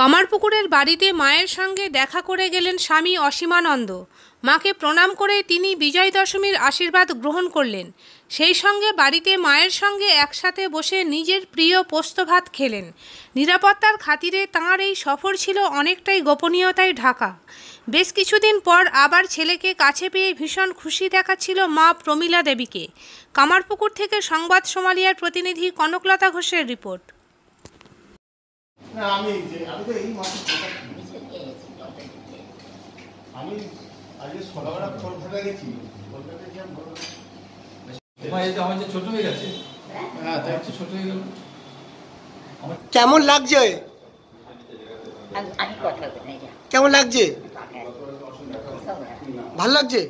কামারপুকুরের বাড়িতে মায়ের সঙ্গে দেখা করে গেলেন স্বামী অসীমানন্দ মাকে প্রণাম করে তিনি বিজয় দশমীর আশীর্বাদ গ্রহণ করলেন সেই সঙ্গে বাড়িতে মায়ের সঙ্গে একসাথে বসে নিজের প্রিয় পোস্ত ভাত খেলেন নিরাপত্তার খাতিরে তাঁর এই সফর ছিল অনেকটাই গোপনীয়তায় ঢাকা বেশ কিছুদিন পর আবার ছেলেকে কাছে পেয়ে ভীষণ খুশি দেখাচ্ছিল মা প্রমীলা দেবীকে কামারপুকুর থেকে সংবাদ সোমালিয়ার প্রতিনিধি কনকলতা ঘোষের রিপোর্ট না আমি যে আমি তো এই মাসে আমি আজকে সকালবেলা কলকাতা গেছি গিয়ে ছোট হয়ে গেছে হ্যাঁ, কেমন লাগছে কেমন লাগছে ভাল লাগছে